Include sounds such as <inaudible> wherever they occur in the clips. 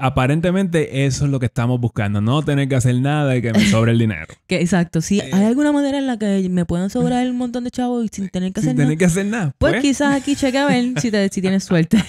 aparentemente eso es lo que estamos buscando, no tener que hacer nada y que me sobre el dinero. <laughs> que, exacto, si eh. hay alguna manera en la que me puedan sobrar un montón de chavos y sin tener que hacer nada. Pues, pues. quizás aquí <laughs> cheque a ver si, si tienes suerte. <laughs>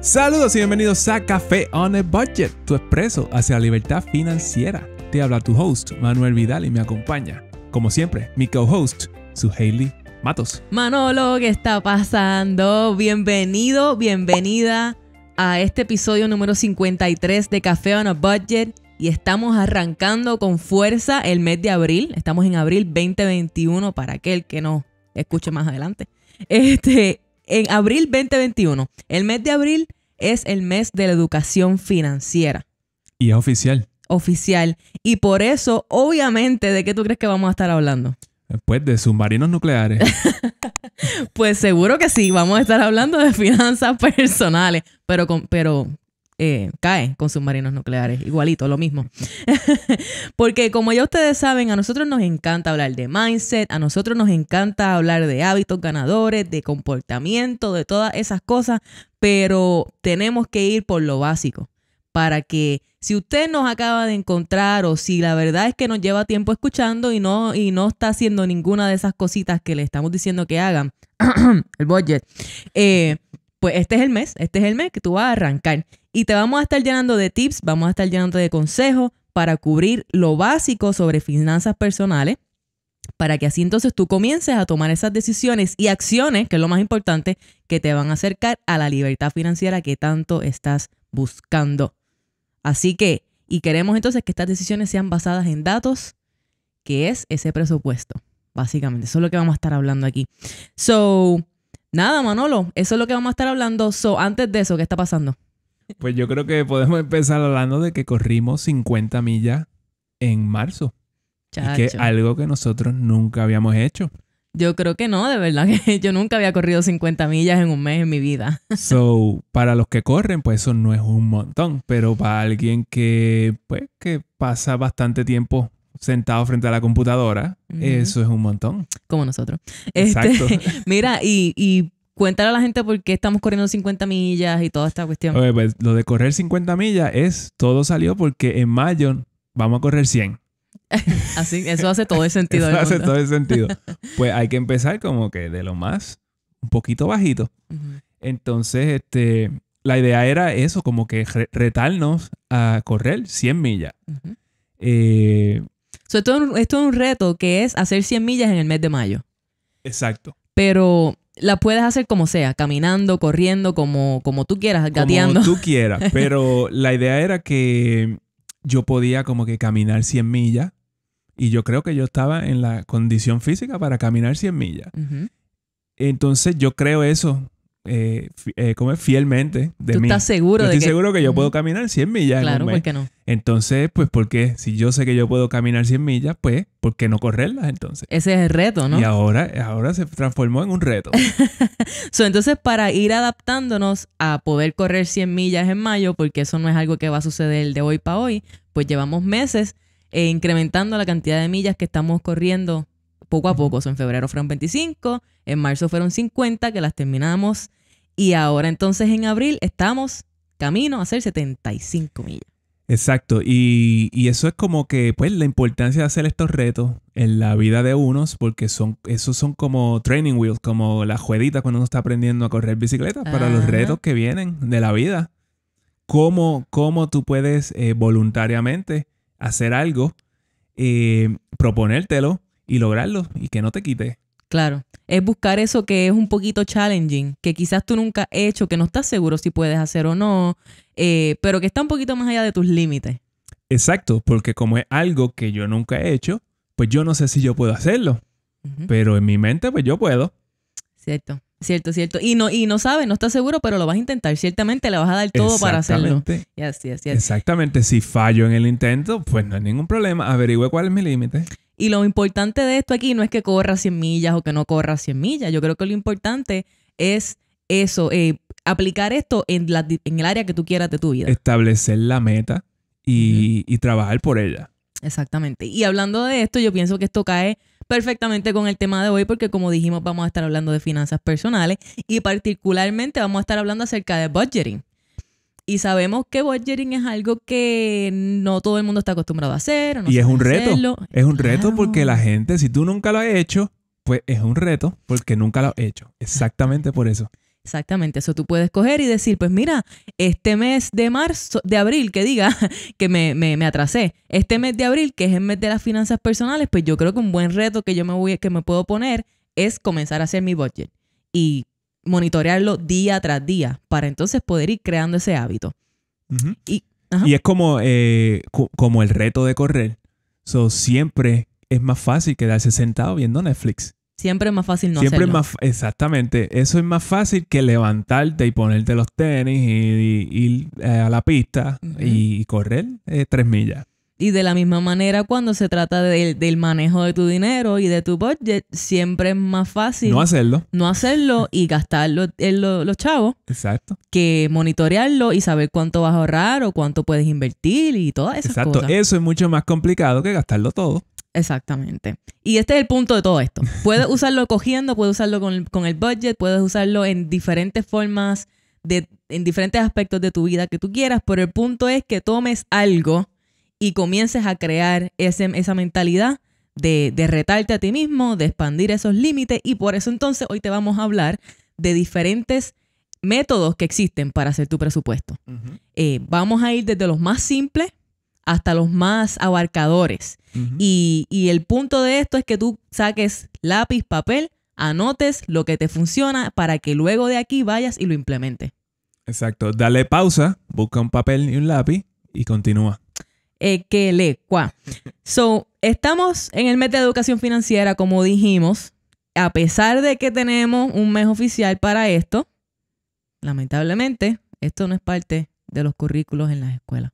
Saludos y bienvenidos a Café on a Budget, tu expreso hacia la libertad financiera. Te habla tu host, Manuel Vidal, y me acompaña, como siempre, mi co-host, su Hailey Matos. Manolo, ¿qué está pasando? Bienvenido, bienvenida a este episodio número 53 de Café on a Budget. Y estamos arrancando con fuerza el mes de abril. Estamos en abril 2021 para aquel que no escuche más adelante. Este, en abril 2021. El mes de abril es el mes de la educación financiera. Y es oficial. Oficial. Y por eso, obviamente, ¿de qué tú crees que vamos a estar hablando? Pues de submarinos nucleares. <laughs> pues seguro que sí, vamos a estar hablando de finanzas personales, pero, con, pero eh, cae con submarinos nucleares, igualito, lo mismo. <laughs> Porque como ya ustedes saben, a nosotros nos encanta hablar de mindset, a nosotros nos encanta hablar de hábitos ganadores, de comportamiento, de todas esas cosas, pero tenemos que ir por lo básico para que si usted nos acaba de encontrar o si la verdad es que nos lleva tiempo escuchando y no, y no está haciendo ninguna de esas cositas que le estamos diciendo que hagan, <clears throat> el budget, eh, pues este es el mes, este es el mes que tú vas a arrancar. Y te vamos a estar llenando de tips, vamos a estar llenando de consejos para cubrir lo básico sobre finanzas personales, para que así entonces tú comiences a tomar esas decisiones y acciones, que es lo más importante, que te van a acercar a la libertad financiera que tanto estás buscando. Así que, y queremos entonces que estas decisiones sean basadas en datos, que es ese presupuesto, básicamente. Eso es lo que vamos a estar hablando aquí. So, nada, Manolo, eso es lo que vamos a estar hablando. So, antes de eso, ¿qué está pasando? Pues yo creo que podemos empezar hablando de que corrimos 50 millas en marzo. que Y que algo que nosotros nunca habíamos hecho. Yo creo que no, de verdad que <laughs> yo nunca había corrido 50 millas en un mes en mi vida. So, para los que corren, pues eso no es un montón, pero para alguien que, pues, que pasa bastante tiempo sentado frente a la computadora, eso es un montón. Como nosotros. Este, Exacto. <laughs> mira, y, y cuéntale a la gente por qué estamos corriendo 50 millas y toda esta cuestión. Pues, lo de correr 50 millas es, todo salió porque en mayo vamos a correr 100. <laughs> Así, eso hace todo el sentido. hace todo el sentido. <laughs> Pues hay que empezar como que de lo más, un poquito bajito. Entonces, este, la idea era eso, como que retarnos a correr 100 millas. Eh, esto, es un reto que es hacer 100 millas en el mes de mayo. Exacto. Pero la puedes hacer como sea, caminando, corriendo, como, como tú quieras, gateando. Como tú quieras, <laughs> pero la idea era que yo podía como que caminar 100 millas y yo creo que yo estaba en la condición física para caminar 100 millas. Entonces yo creo eso eh, eh, como fielmente de seguro yo estoy seguro que yo puedo caminar 100 millas. Claro, no? Entonces, pues, porque Si yo sé que yo puedo caminar 100 millas, pues, ¿por qué no correrlas entonces? Ese es el reto, ¿no? Y ahora, ahora se transformó en un reto. <laughs> entonces, para ir adaptándonos a poder correr 100 millas en mayo, porque eso no es algo que va a suceder de hoy para hoy, pues llevamos meses eh, incrementando la cantidad de millas que estamos corriendo poco a poco. en febrero fueron 25, en marzo fueron 50, que las terminamos. Y ahora entonces en abril estamos camino a hacer 75 millas. Exacto, y, eso es como que, pues, la importancia de hacer estos retos en la vida de unos, porque son, esos son como training wheels, como las jueguitas cuando uno está aprendiendo a correr bicicleta, para los retos que vienen de la vida. ¿Cómo, cómo tú puedes eh, voluntariamente hacer algo, eh, proponértelo y lograrlo y que no te quite. Claro, es buscar eso que es un poquito challenging, que quizás tú nunca has hecho, que no estás seguro si puedes hacer o no, eh, pero que está un poquito más allá de tus límites. Exacto, porque como es algo que yo nunca he hecho, pues yo no sé si yo puedo hacerlo, pero en mi mente pues yo puedo. Cierto, cierto, cierto. Y no, y no sabes, no estás seguro, pero lo vas a intentar. Ciertamente le vas a dar todo para hacerlo. Exactamente, si fallo en el intento, pues no hay ningún problema. Averigüe cuál es mi límite. Y lo importante de esto aquí no es que corra 100 millas o que no corra 100 millas. Yo creo que lo importante es eso, eh, aplicar esto en, la, en, el área que tú quieras de tu vida. Establecer la meta y, y trabajar por ella. Exactamente. Y hablando de esto, yo pienso que esto cae perfectamente con el tema de hoy porque como dijimos vamos a estar hablando de finanzas personales y particularmente vamos a estar hablando acerca de budgeting. Y sabemos que budgeting es algo que no todo el mundo está acostumbrado a hacer. y es un reto. Es un reto porque la gente, si tú nunca lo has hecho, pues es un reto porque nunca lo has hecho. Exactamente por eso. Exactamente, eso tú puedes coger y decir, pues mira, este mes de marzo, de abril, que diga <laughs> que me, me, me, atrasé, este mes de abril, que es el mes de las finanzas personales, pues yo creo que un buen reto que yo me voy, que me puedo poner es comenzar a hacer mi budget. Y monitorearlo día tras día para entonces poder ir creando ese hábito. y, y, es como, eh, como el reto de correr. So, siempre es más fácil quedarse sentado viendo Netflix. Siempre es más fácil no hacerlo. más, exactamente. Eso es más fácil que levantarte y ponerte los tenis y, ir eh, a la pista y correr eh, tres millas. Y de la misma manera, cuando se trata del manejo de tu dinero y de tu budget, siempre es más fácil. No hacerlo. No hacerlo y gastarlo en los chavos. Exacto. Que monitorearlo y saber cuánto vas a ahorrar o cuánto puedes invertir y todas esas cosas. Exacto. Eso es mucho más complicado que gastarlo todo. Exactamente. Y este es el punto de todo esto. <laughs> Puedes usarlo cogiendo, puedes usarlo con, con, el budget, puedes usarlo en diferentes formas, de, en diferentes aspectos de tu vida que tú quieras, pero el punto es que tomes algo y comiences a crear ese, esa mentalidad de, retarte a ti mismo, de expandir esos límites. Y por eso entonces hoy te vamos a hablar de diferentes métodos que existen para hacer tu presupuesto. Eh, vamos a ir desde los más simples hasta los más abarcadores. y, y, el punto de esto es que tú saques lápiz, papel, anotes lo que te funciona para que luego de aquí vayas y lo implementes. Exacto. Dale pausa, busca un papel y un lápiz y continúa. So, estamos en el mes de educación financiera, como dijimos, a pesar de que tenemos un mes oficial para esto, lamentablemente, esto no es parte de los currículos en las escuelas.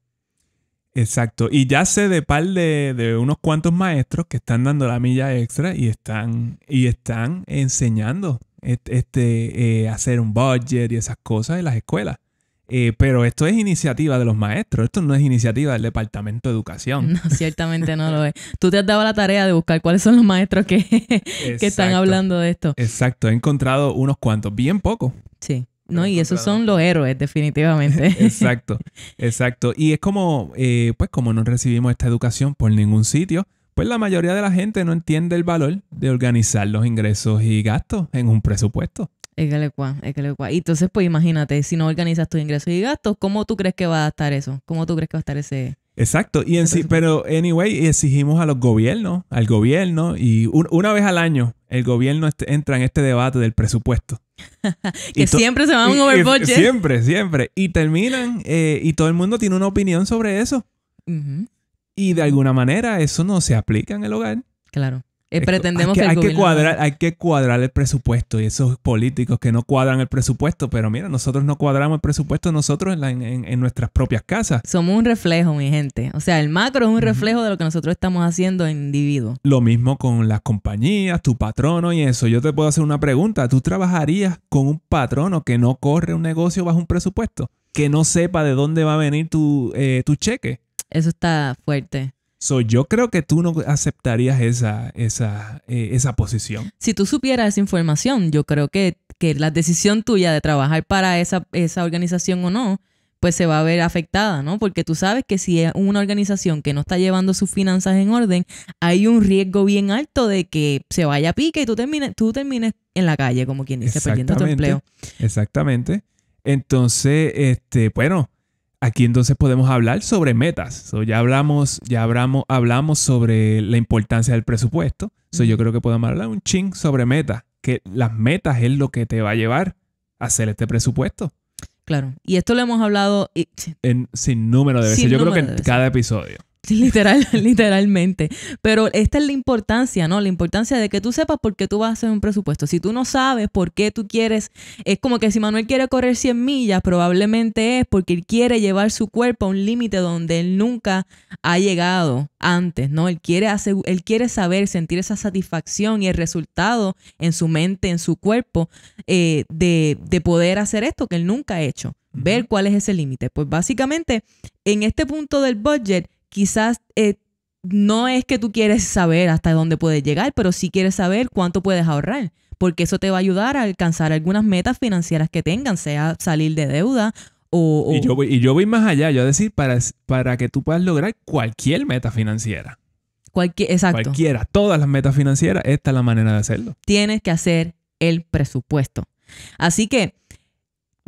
Exacto. Y ya sé de par de, unos cuantos maestros que están dando la milla extra y están, y están enseñando este, eh, hacer un budget y esas cosas en las escuelas. Eh, pero esto es iniciativa de los maestros, esto no es iniciativa del Departamento de Educación. No, ciertamente no lo es. Tú te has dado la tarea de buscar cuáles son los maestros que, <laughs> están hablando de esto. Exacto, he encontrado unos cuantos, bien pocos. Sí. No, y esos son los héroes, definitivamente. <laughs> exacto, exacto. Y es como, eh, pues como no recibimos esta educación por ningún sitio, pues la mayoría de la gente no entiende el valor de organizar los ingresos y gastos en un presupuesto. Es que le Y entonces, pues imagínate, si no organizas tus ingresos y gastos, ¿cómo tú crees que va a estar eso? ¿Cómo tú crees que va a estar ese... Exacto, y en sí, pero anyway, exigimos a los gobiernos, al gobierno, y una vez al año el gobierno entra en este debate del presupuesto. <laughs> que siempre se van un budget. Siempre, siempre. Y terminan, eh, y todo el mundo tiene una opinión sobre eso. Y de alguna manera eso no se aplica en el hogar. Claro. Eh, pretendemos hay que, hay, que cuadrar, el presupuesto y esos políticos que no cuadran el presupuesto, pero mira, nosotros no cuadramos el presupuesto nosotros en, nuestras propias casas. Somos un reflejo, mi gente. O sea, el macro es un reflejo de lo que nosotros estamos haciendo en individuo. Lo mismo con las compañías, tu patrono y eso. Yo te puedo hacer una pregunta. ¿Tú trabajarías con un patrono que no corre un negocio bajo un presupuesto? Que no sepa de dónde va a venir tu, eh, tu cheque. Eso está fuerte. So, yo creo que tú no aceptarías esa, esa, eh, esa posición. Si tú supieras esa información, yo creo que, que la decisión tuya de trabajar para esa, esa organización o no, pues se va a ver afectada, ¿no? Porque tú sabes que si es una organización que no está llevando sus finanzas en orden, hay un riesgo bien alto de que se vaya a pique y tú termines, tú termines en la calle, como quien dice, perdiendo tu empleo. Exactamente. Entonces, este, bueno, Aquí entonces podemos hablar sobre metas. So, ya hablamos, ya hablamos, hablamos sobre la importancia del presupuesto. So, yo creo que podemos hablar un ching sobre metas. Que las metas es lo que te va a llevar a hacer este presupuesto. Claro. Y esto lo hemos hablado en sin número de veces. yo creo que en cada episodio. <laughs> Literal, literalmente. Pero esta es la importancia, ¿no? La importancia de que tú sepas por qué tú vas a hacer un presupuesto. Si tú no sabes por qué tú quieres, es como que si Manuel quiere correr 100 millas, probablemente es porque él quiere llevar su cuerpo a un límite donde él nunca ha llegado antes, ¿no? Él quiere, hacer, él quiere saber, sentir esa satisfacción y el resultado en su mente, en su cuerpo, eh, de, de poder hacer esto que él nunca ha hecho. Ver cuál es ese límite. Pues básicamente, en este punto del budget, quizás eh, no es que tú quieres saber hasta dónde puedes llegar, pero sí quieres saber cuánto puedes ahorrar, porque eso te va a ayudar a alcanzar algunas metas financieras que tengan, sea salir de deuda o... Y, yo voy, más allá, yo decir, para, para que tú puedas lograr cualquier meta financiera. Cualquier, exacto. Cualquiera, todas las metas financieras, esta es la manera de hacerlo. Tienes que hacer el presupuesto. Así que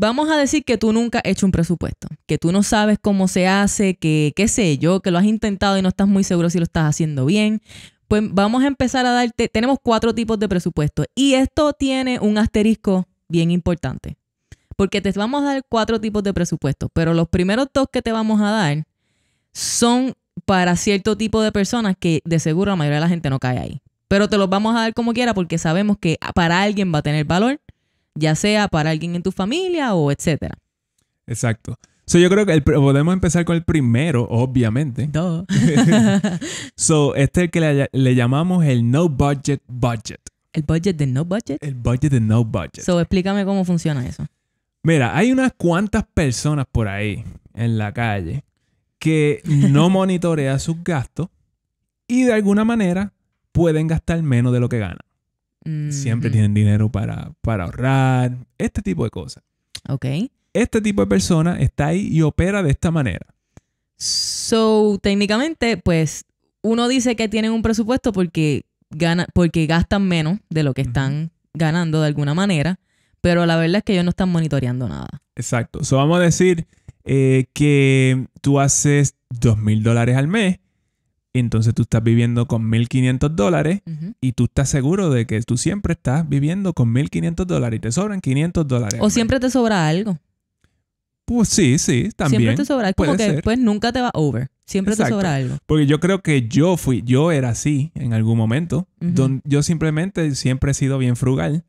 Vamos a decir que tú nunca has hecho un presupuesto, que tú no sabes cómo se hace, que qué sé yo, que lo has intentado y no estás muy seguro si lo estás haciendo bien. Pues vamos a empezar a darte, tenemos cuatro tipos de presupuestos y esto tiene un asterisco bien importante, porque te vamos a dar cuatro tipos de presupuestos, pero los primeros dos que te vamos a dar son para cierto tipo de personas que de seguro la mayoría de la gente no cae ahí. Pero te los vamos a dar como quiera porque sabemos que para alguien va a tener valor ya sea para alguien en tu familia o etcétera. Exacto. So, yo creo que podemos empezar con el primero, obviamente. no <laughs> <laughs> so, este es el que le, llamamos el no budget budget. ¿El budget de no budget? El budget de no budget. So, explícame cómo funciona eso. Mira, hay unas cuantas personas por ahí en la calle que no <laughs> monitorean sus gastos y de alguna manera pueden gastar menos de lo que ganan. Siempre mm, tienen mm. dinero para, ahorrar, este tipo de cosas. Ok. Este tipo de persona está ahí y opera de esta manera. So, técnicamente, pues uno dice que tienen un presupuesto porque, gana, porque gastan menos de lo que están ganando de alguna manera, pero la verdad es que ellos no están monitoreando nada. Exacto. So, vamos a decir eh, que tú haces dos mil dólares al mes entonces tú estás viviendo con 1.500 dólares y tú estás seguro de que tú siempre estás viviendo con 1.500 dólares y te sobran 500 dólares. O siempre te sobra algo. Pues sí, sí, también. Siempre te sobra. algo. como que pues, nunca te va over. Siempre te sobra algo. Porque yo creo que yo fui, yo era así en algún momento. yo simplemente siempre he sido bien frugal.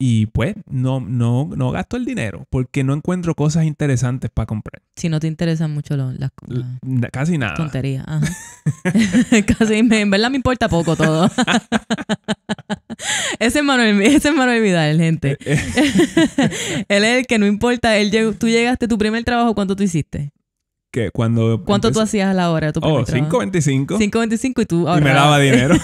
Y pues no, no, no gasto el dinero porque no encuentro cosas interesantes para comprar. Si no te interesan mucho las cosas. Casi nada. Tontería. <laughs> <laughs> Casi, me, en verdad me importa poco todo. <laughs> ese, es Manuel, ese es Manuel Vidal, gente. Eh, eh. él es el que no importa. Él, tú llegaste, tu primer trabajo, ¿cuánto tú hiciste? cuando... ¿Cuánto tú hacías a la hora? Tu oh, 5.25. 5.25 y tú Y me daba dinero.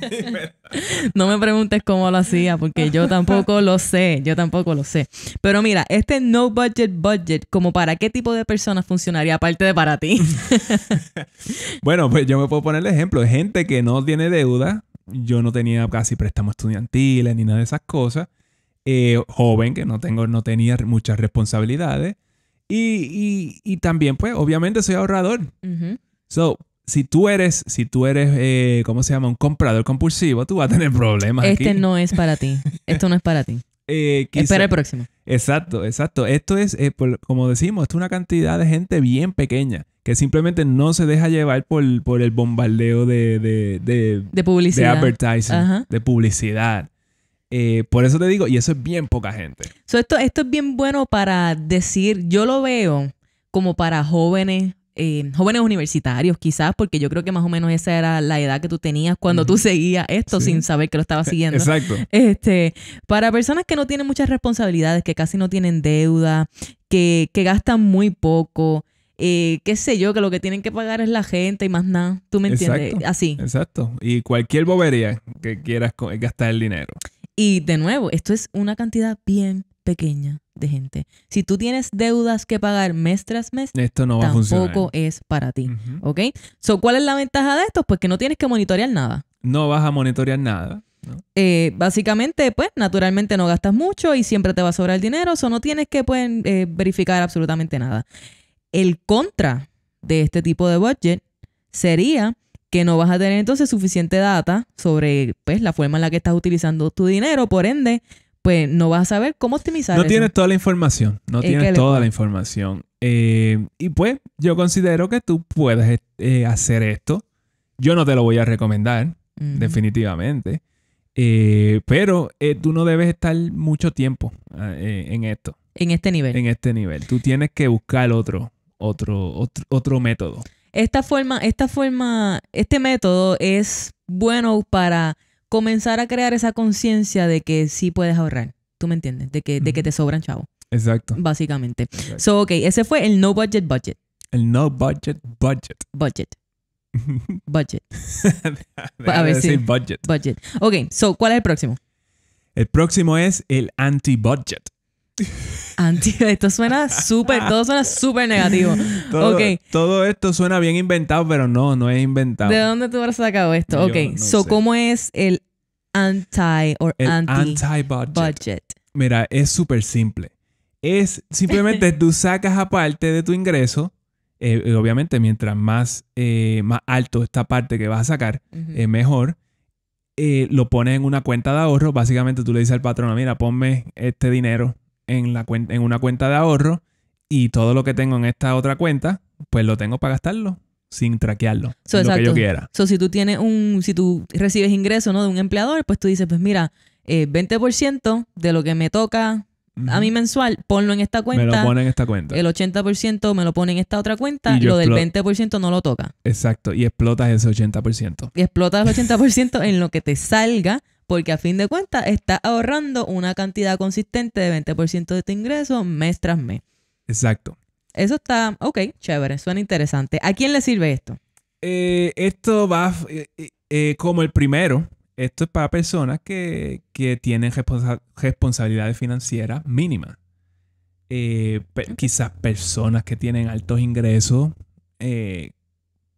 <laughs> <laughs> no me preguntes cómo lo hacía, porque yo tampoco lo sé, yo tampoco lo sé. Pero mira, este no budget budget, ¿como para qué tipo de personas funcionaría aparte de para ti? <laughs> bueno, pues yo me puedo poner el ejemplo. Gente que no tiene deuda, yo no tenía casi préstamos estudiantiles ni nada de esas cosas. Eh, joven, que no, tengo, no tenía muchas responsabilidades y, también, pues, obviamente soy ahorrador. So, si tú eres, si tú eres, eh, ¿cómo se llama? Un comprador compulsivo, tú vas a tener problemas. Este no es para ti. Esto no es para ti. <laughs> Eh, Espera el próximo. Exacto, exacto. Esto es, eh, como decimos, esto es una cantidad de gente bien pequeña que simplemente no se deja llevar por, el bombardeo de, de, de, publicidad. De advertising, de publicidad. Eh, por eso te digo, y eso es bien poca gente. esto, esto es bien bueno para decir, yo lo veo como para jóvenes, eh, jóvenes universitarios quizás, porque yo creo que más o menos esa era la edad que tú tenías cuando tú seguías esto sin saber que lo estabas <laughs> siguiendo. Exacto. Este, para personas que no tienen muchas responsabilidades, que casi no tienen deuda, que, que gastan muy poco, eh, qué sé yo, que lo que tienen que pagar es la gente y más nada. ¿Tú me entiendes? Así. Exacto. Y cualquier bobería que quieras gastar el dinero. Y de nuevo, esto es una cantidad bien pequeña de gente. Si tú tienes deudas que pagar mes tras mes, esto no va tampoco a funcionar. es para ti. ¿Ok? So, ¿Cuál es la ventaja de esto? Pues que no tienes que monitorear nada. No vas a monitorear nada. Eh, básicamente, pues, naturalmente no gastas mucho y siempre te va a sobrar dinero, o no tienes que pues, eh, verificar absolutamente nada. El contra de este tipo de budget sería que no vas a tener entonces suficiente data sobre pues, la forma en la que estás utilizando tu dinero, por ende, pues no vas a saber cómo optimizar. No tienes toda la información, no tienes toda la información. Eh, y pues yo considero que tú puedes eh, hacer esto. Yo no te lo voy a recomendar, definitivamente. Eh, pero tú no debes estar mucho tiempo ah, en esto. En este nivel. En este nivel. Tú tienes que buscar otro, otro, otro método. Esta forma, esta forma, este método es bueno para comenzar a crear esa conciencia de que sí puedes ahorrar. ¿Tú me entiendes? De que, de que te sobran chavo. Exacto. Básicamente. So, ok, ese fue el no budget budget. El no budget budget. Budget. <laughs> budget. a ver, sí. budget. Budget. Ok, so, ¿cuál es el próximo? El próximo es el anti-budget. <laughs> Anti, esto suena súper, todo suena súper negativo. <laughs> Todo, todo esto suena bien inventado, pero no, no es inventado. ¿De dónde tú has sacado esto? ok, ¿cómo es el anti o anti-budget? Mira, es súper simple. Es simplemente <laughs> tú sacas aparte de tu ingreso, eh, obviamente mientras más, eh, más alto esta parte que vas a sacar, eh, mejor. lo pones en una cuenta de ahorro. Básicamente tú le dices al patrón, ah, mira, ponme este dinero en, la en una cuenta de ahorro y todo lo que tengo en esta otra cuenta, pues lo tengo para gastarlo sin traquearlo, lo que yo quiera. eso si tú tienes un, si tú recibes ingreso ¿no? de un empleador, pues tú dices, pues mira, 20% eh, de lo que me toca a mí mensual, ponlo en esta cuenta. Me lo pone en esta cuenta. El 80% me lo pone en esta otra cuenta lo del 20% no lo toca. Exacto, y explotas ese 80%. Y explotas el 80% en lo que te salga porque a fin de cuentas estás ahorrando una cantidad consistente de 20% de tu ingreso mes tras mes. Exacto. Eso está, ok, chévere, suena interesante. ¿A quién le sirve esto? Eh, esto va eh, eh, como el primero. Esto es para personas que, tienen responsabilidades financieras mínimas. Quizás personas que tienen altos ingresos.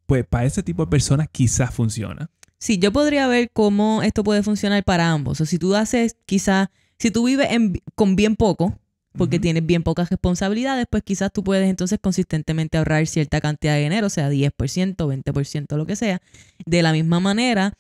pues para ese tipo de personas quizás funciona. Sí, yo podría ver cómo esto puede funcionar para ambos. O si tú haces, quizás, si tú vives con bien poco, porque tienes bien pocas responsabilidades, pues quizás tú puedes entonces consistentemente ahorrar cierta cantidad de dinero, sea 10%, 20%, lo que sea. De la misma manera,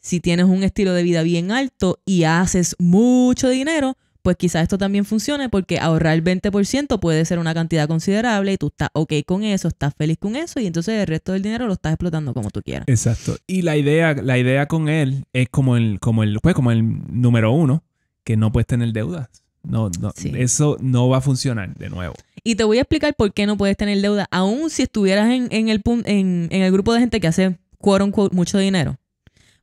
si tienes un estilo de vida bien alto y haces mucho dinero, pues quizás esto también funcione porque ahorrar el 20% puede ser una cantidad considerable y tú estás ok con eso, estás feliz con eso y entonces el resto del dinero lo estás explotando como tú quieras. Exacto. Y la idea, la idea con él es como el, como el, pues, como el número uno, que no puedes tener deudas. No, no eso no va a funcionar de nuevo. Y te voy a explicar por qué no puedes tener deuda, aún si estuvieras en, el, en, el grupo de gente que hace, quote mucho dinero.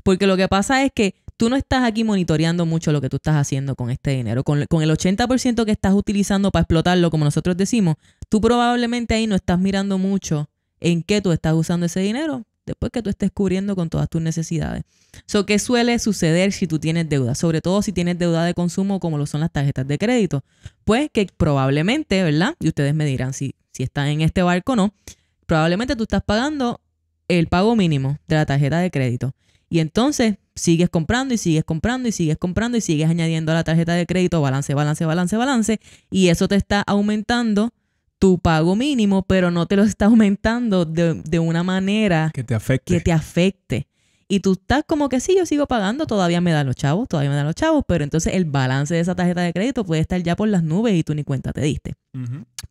Porque lo que pasa es que tú no estás aquí monitoreando mucho lo que tú estás haciendo con este dinero. Con, el 80% que estás utilizando para explotarlo, como nosotros decimos, tú probablemente ahí no estás mirando mucho en qué tú estás usando ese dinero después que tú estés cubriendo con todas tus necesidades. So, ¿Qué suele suceder si tú tienes deuda? Sobre todo si tienes deuda de consumo como lo son las tarjetas de crédito. Pues que probablemente, ¿verdad? Y ustedes me dirán si, si están en este barco o no. Probablemente tú estás pagando el pago mínimo de la tarjeta de crédito. Y entonces sigues comprando y sigues comprando y sigues comprando y sigues añadiendo a la tarjeta de crédito balance, balance, balance, balance. Y eso te está aumentando tu pago mínimo, pero no te lo está aumentando de, una manera que te afecte. te afecte. Y tú estás como que sí, yo sigo pagando, todavía me dan los chavos, todavía me dan los chavos, pero entonces el balance de esa tarjeta de crédito puede estar ya por las nubes y tú ni cuenta te diste.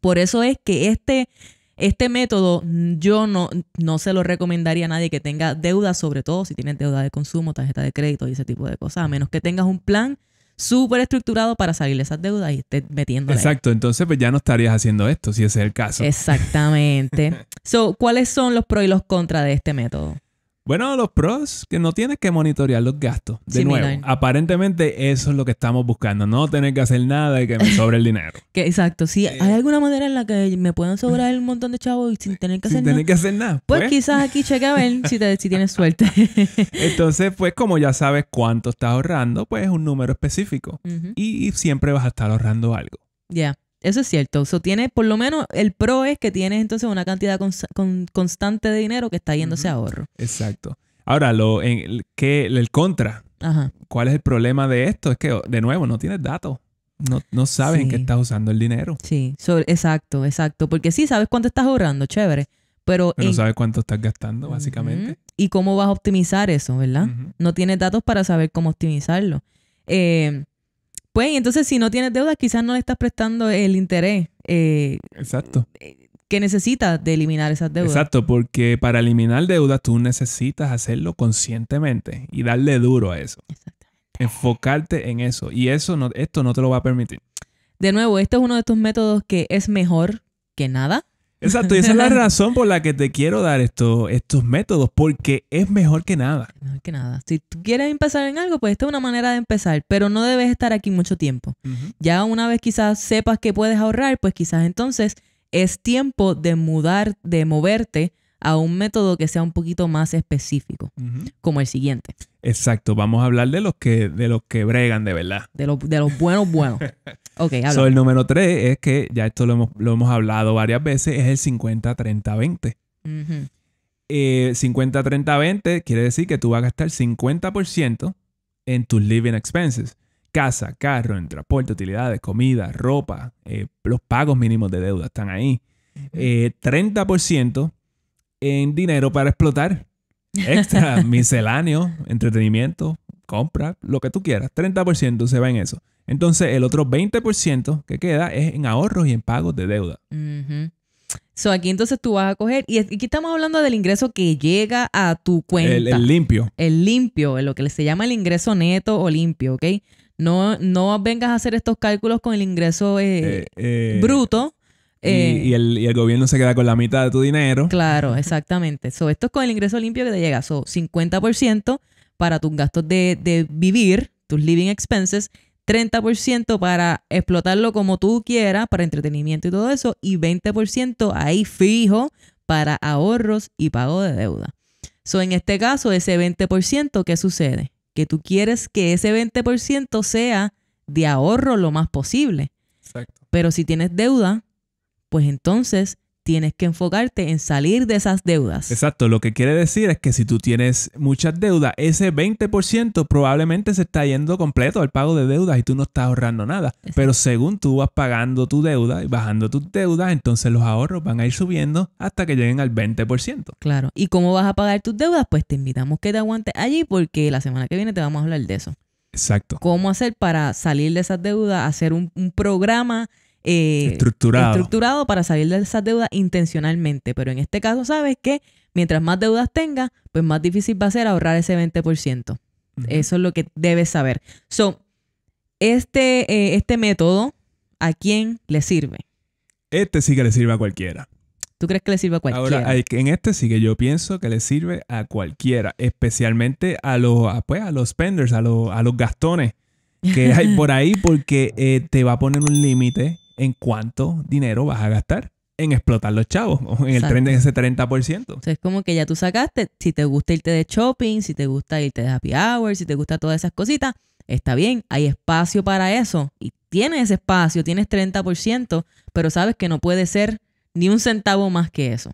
Por eso es que este este método mm, yo no, no se lo recomendaría a nadie que tenga deuda, sobre todo si tienes deuda de consumo, tarjeta de crédito y ese tipo de cosas, a menos que tengas un plan súper estructurado para salir de esas deudas y estés metiendo. Exacto, entonces pues ya no estarías haciendo esto si ese es el caso. Exactamente. <laughs> so, ¿cuáles son los pros y los contras de este método? Bueno, los pros, que no tienes que monitorear los gastos. De nuevo, aparentemente eso es lo que estamos buscando, no tener que hacer nada y que me sobre el dinero. <laughs> exacto, si eh. hay alguna manera en la que me puedan sobrar un montón de chavos y sin tener que hacer nada. que hacer nada. Pues, pues, quizás aquí cheque a ver si, te, si tienes suerte. <laughs> Entonces, pues como ya sabes cuánto estás ahorrando, pues es un número específico y, siempre vas a estar ahorrando algo. Ya. Eso es cierto. Eso tiene, por lo menos, el pro es que tienes entonces una cantidad constante de dinero que está yéndose a ahorro. Exacto. Ahora, lo, en, el, que, el contra. Ajá. ¿Cuál es el problema de esto? Es que, oh, de nuevo, no tienes datos. No, no sabes en qué estás usando el dinero. Sí, exacto, exacto. Porque sí, sabes cuánto estás ahorrando, chévere. Pero, no sabes cuánto estás gastando, básicamente. Y cómo vas a optimizar eso, ¿verdad? No tienes datos para saber cómo optimizarlo. Eh, pues entonces si no tienes deudas, quizás no le estás prestando el interés. Eh, Exacto. Que necesitas de eliminar esas deudas. Exacto, porque para eliminar deudas tú necesitas hacerlo conscientemente y darle duro a eso. Enfocarte en eso. Y eso no, esto no te lo va a permitir. De nuevo, este es uno de estos métodos que es mejor que nada. Exacto, y esa es la razón por la que te quiero dar estos métodos, porque es mejor que nada. Mejor que nada. Si tú quieres empezar en algo, pues esta es una manera de empezar, pero no debes estar aquí mucho tiempo. Ya una vez quizás sepas que puedes ahorrar, pues quizás entonces es tiempo de mudar, de moverte a un método que sea un poquito más específico, como el siguiente. Exacto, vamos a hablar de los que, de los que bregan de verdad. De, de los buenos, buenos. <laughs> ok, el número tres es que, ya esto lo hemos, lo hemos hablado varias veces, es el 50-30-20. 50-30-20 eh, quiere decir que tú vas a gastar 50% en tus living expenses. Casa, carro, en transporte, utilidades, comida, ropa, eh, los pagos mínimos de deuda están ahí. 30% en dinero para explotar. Extra, <laughs> misceláneo, entretenimiento, compra, lo que tú quieras. 30% se va en eso. Entonces, el otro 20% que queda es en ahorros y en pagos de deuda. aquí entonces tú vas a coger, y aquí estamos hablando del ingreso que llega a tu cuenta. El, limpio. El limpio, lo que se llama el ingreso neto o limpio, ¿ok? No, no vengas a hacer estos cálculos con el ingreso eh, eh, eh, bruto eh, y, el, gobierno se queda con la mitad de tu dinero. Claro, exactamente. esto es con el ingreso limpio que te llega. So, 50% para tus gastos de, de vivir, tus living expenses, 30% para explotarlo como tú quieras, para entretenimiento y todo eso, y 20% ahí fijo para ahorros y pago de deuda. So, en este caso, ese 20%, ¿qué sucede? Que tú quieres que ese 20% sea de ahorro lo más posible. Exacto. Pero si tienes deuda, pues entonces tienes que enfocarte en salir de esas deudas. Exacto, lo que quiere decir es que si tú tienes muchas deudas, ese 20% probablemente se está yendo completo al pago de deudas y tú no estás ahorrando nada. Pero según tú vas pagando tu deuda y bajando tus deudas, entonces los ahorros van a ir subiendo hasta que lleguen al 20%. Claro, ¿y cómo vas a pagar tus deudas? Pues te invitamos que te aguantes allí porque la semana que viene te vamos a hablar de eso. Exacto. ¿Cómo hacer para salir de esas deudas? Hacer un programa eh, estructurado. para salir de esas deudas intencionalmente. Pero en este caso, sabes que mientras más deudas tengas, pues más difícil va a ser ahorrar ese 20%. Eso es lo que debes saber. So, este, eh, este método, ¿a quién le sirve? Este sí que le sirve a cualquiera. ¿Tú crees que le sirve a cualquiera? Ahora, en este sí que yo pienso que le sirve a cualquiera, especialmente a los, pues, a los spenders, a los, a los gastones que hay <laughs> por ahí, porque eh, te va a poner un límite en cuánto dinero vas a gastar en explotar los chavos, o en el tren de ese 30%. O sea, es como que ya tú sacaste, si te gusta irte de shopping, si te gusta irte de happy hours, si te gusta todas esas cositas, está bien, hay espacio para eso y tienes ese espacio, tienes 30%, pero sabes que no puede ser ni un centavo más que eso